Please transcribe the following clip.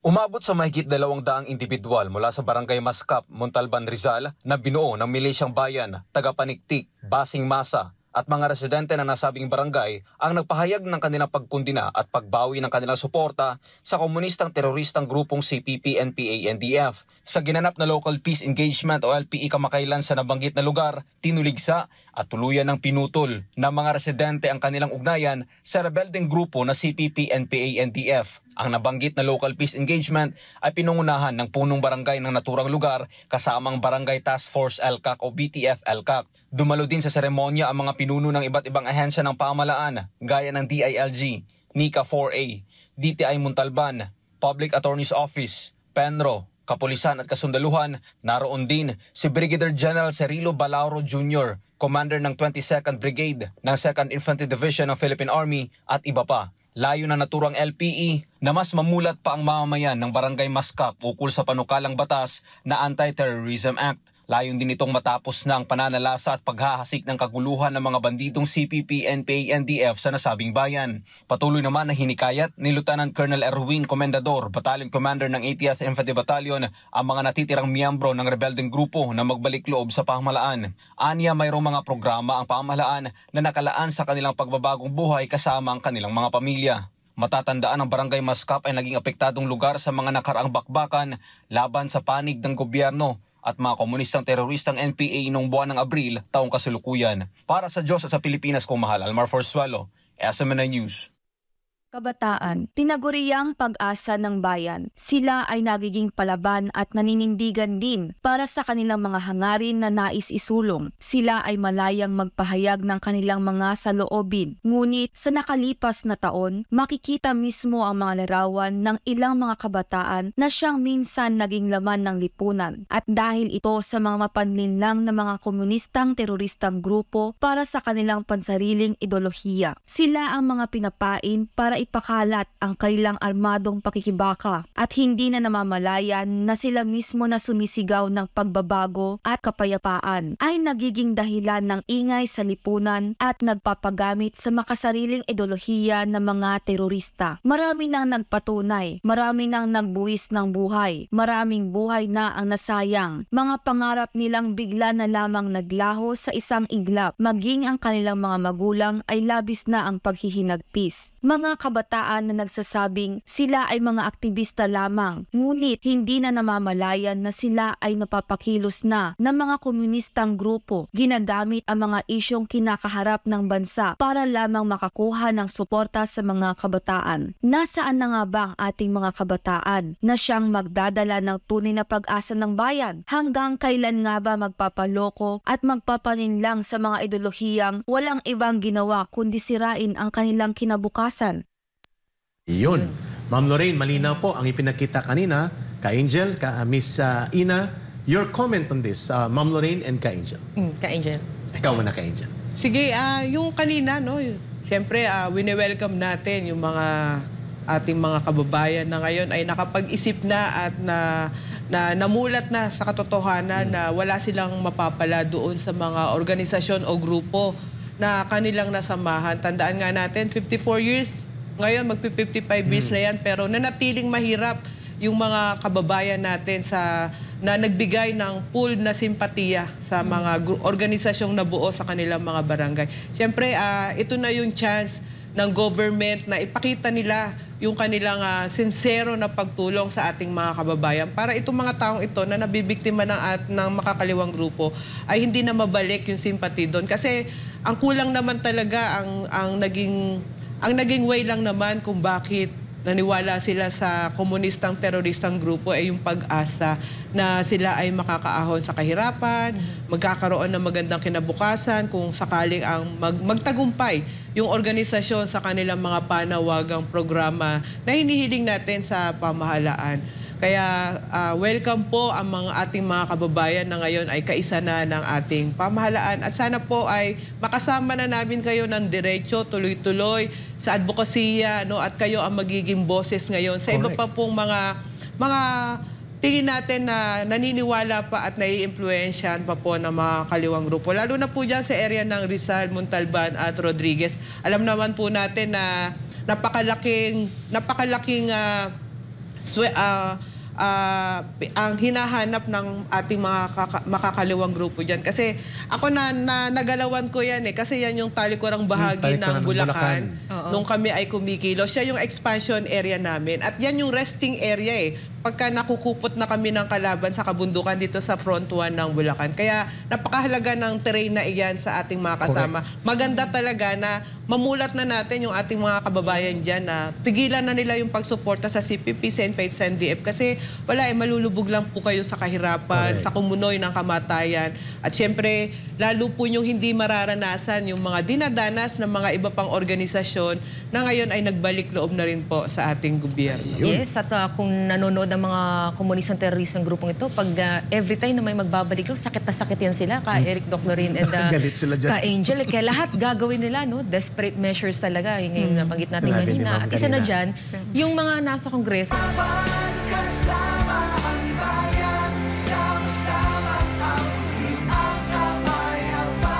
Umabot sa mahigit dalawang daang individual mula sa barangay Maskap, Montalban, Rizal na binuo ng Milisyang Bayan, Tagapaniktik, Basing Masa, at mga residente na nasabing barangay ang nagpahayag ng kanilang pagkundina at pagbawi ng kanilang suporta sa komunistang teroristang grupong CPP-NPA-NDF. Sa ginanap na Local Peace Engagement o LPE kamakailan sa nabanggit na lugar, tinuligsa at tuluyan ng pinutol ng mga residente ang kanilang ugnayan sa rebelding grupo na CPP-NPA-NDF. Ang nabanggit na Local Peace Engagement ay pinungunahan ng punong barangay ng naturang lugar kasamang Barangay Task Force LCAC o BTF-LCAC. Dumalo din sa seremonya ang mga pinuno ng iba't ibang ahensya ng pamalaan gaya ng DILG, NICA 4A, DTI Muntalban, Public Attorney's Office, PENRO, Kapulisan at Kasundaluhan, naroon din si Brigadier General Cerilo Balauro Jr., Commander ng 22nd Brigade ng 2nd Infantry Division ng Philippine Army at iba pa. Layo na naturang LPE na mas mamulat pa ang mamamayan ng Barangay Maskak ukol sa panukalang batas na Anti-Terrorism Act Layon din itong matapos na ang pananalasa at paghahasik ng kaguluhan ng mga banditong CPP, NPA, NDF sa nasabing bayan. Patuloy naman na hinikayat ni Lieutenant Colonel Erwin Comendador, Battalion Commander ng 80th Infantry Battalion, ang mga natitirang miyembro ng rebeldeng grupo na magbalik loob sa pamahalaan. Anya mayroong mga programa ang pamahalaan na nakalaan sa kanilang pagbabagong buhay kasama ang kanilang mga pamilya. Matatandaan ang barangay Maskap ay naging apektadong lugar sa mga nakaraang bakbakan laban sa panig ng gobyerno at mga komunistang teroristang NPA noong buwan ng Abril taong kasalukuyan. Para sa Diyos at sa Pilipinas kong mahal, Almar Forzuelo, SMNI News. Kabataan, tinaguriang pag-asa ng bayan. Sila ay nagiging palaban at naninindigan din para sa kanilang mga hangarin na nais isulong. Sila ay malayang magpahayag ng kanilang mga saloobin. Ngunit sa nakalipas na taon, makikita mismo ang mga larawan ng ilang mga kabataan na siyang minsan naging laman ng lipunan. At dahil ito sa mga mapanlinlang na mga komunistang teroristang grupo para sa kanilang pansariling ideolohiya. Sila ang mga pinapain para ipakalat ang kanilang armadong pakikibaka at hindi na namamalayan na sila mismo na sumisigaw ng pagbabago at kapayapaan ay nagiging dahilan ng ingay sa lipunan at nagpapagamit sa makasariling ideolohiya ng mga terorista. Marami nang nagpatunay, marami nang nagbuwis ng buhay, maraming buhay na ang nasayang, mga pangarap nilang bigla na lamang naglaho sa isang iglap, maging ang kanilang mga magulang ay labis na ang paghihinagpis. Mga kabataan na nagsasabing sila ay mga aktivista lamang, ngunit hindi na namamalayan na sila ay napapakilos na ng mga komunistang grupo. Ginagamit ang mga isyong kinakaharap ng bansa para lamang makakuha ng suporta sa mga kabataan. Nasaan na nga ba ang ating mga kabataan na siyang magdadala ng tunay na pag-asa ng bayan? Hanggang kailan nga ba magpapaloko at magpapaninlang sa mga ideolohiyang walang ibang ginawa kundi sirain ang kanilang kinabukasan? Yun. Ma'am Lorraine, malinaw po ang ipinakita kanina ka-Angel, ka uh, Miss uh, Ina. Your comment on this, uh, Ma'am Lorraine and ka-Angel. Mm, ka-Angel. Ikaw muna ka-Angel. Sige, ah, yung kanina, no, siyempre, uh, ah, wini-welcome natin yung mga ating mga kababayan na ngayon ay nakapag-isip na at na, na namulat na sa katotohanan mm. na wala silang mapapala doon sa mga organisasyon o grupo na kanilang nasamahan. Tandaan nga natin, 54 years ngayon, magpi-55 years na hmm. yan, pero nanatiling mahirap yung mga kababayan natin sa na nagbigay ng pool na simpatiya sa hmm. mga organisasyong nabuo sa kanilang mga barangay. Siyempre, uh, ito na yung chance ng government na ipakita nila yung kanilang uh, sincero na pagtulong sa ating mga kababayan para itong mga taong ito na nabibiktima ng, at, ng makakaliwang grupo ay hindi na mabalik yung simpati doon. Kasi ang kulang naman talaga ang, ang naging ang naging way lang naman kung bakit naniwala sila sa komunistang teroristang grupo ay yung pag-asa na sila ay makakaahon sa kahirapan, mm-hmm. magkakaroon ng magandang kinabukasan kung sakaling ang mag magtagumpay yung organisasyon sa kanilang mga panawagang programa na hinihiling natin sa pamahalaan. Kaya uh, welcome po ang mga ating mga kababayan na ngayon ay kaisa na ng ating pamahalaan at sana po ay makasama na namin kayo ng diretso tuloy-tuloy sa advokasya no at kayo ang magiging boses ngayon sa Correct. iba pa pong mga mga tingin natin na naniniwala pa at naiimpluensyahan pa po ng mga kaliwang grupo. Lalo na po dyan sa area ng Rizal, Montalban at Rodriguez. Alam naman po natin na napakalaking, napakalaking uh, swe, uh, uh, ang hinahanap ng ating mga makakaliwang grupo diyan Kasi ako na, na nagalawan ko yan eh. Kasi yan yung talikurang bahagi yung ng, ng Bulacan. Bulacan. Nung kami ay kumikilos Siya yung expansion area namin. At yan yung resting area eh pagka nakukupot na kami ng kalaban sa kabundukan dito sa front one ng Bulacan. Kaya napakahalaga ng terrain na iyan sa ating mga kasama. Correct. Maganda talaga na mamulat na natin yung ating mga kababayan dyan na tigilan na nila yung pagsuporta sa CPP, CNPH, CNDF kasi wala eh, malulubog lang po kayo sa kahirapan, Correct. sa kumunoy ng kamatayan. At syempre, lalo po yung hindi mararanasan yung mga dinadanas ng mga iba pang organisasyon na ngayon ay nagbalik loob na rin po sa ating gobyerno. Yes, at uh, kung nanonood ng mga komunistang teroristang grupong ito, pag uh, every time na may magbabalik, sakit na sakit yan sila, ka Eric Doclorin and uh, Galit sila ka Angel. Eh, kaya lahat gagawin nila, no? desperate measures talaga, yung, yung hmm. nabanggit natin kanina. At isa na dyan, yung mga nasa kongreso.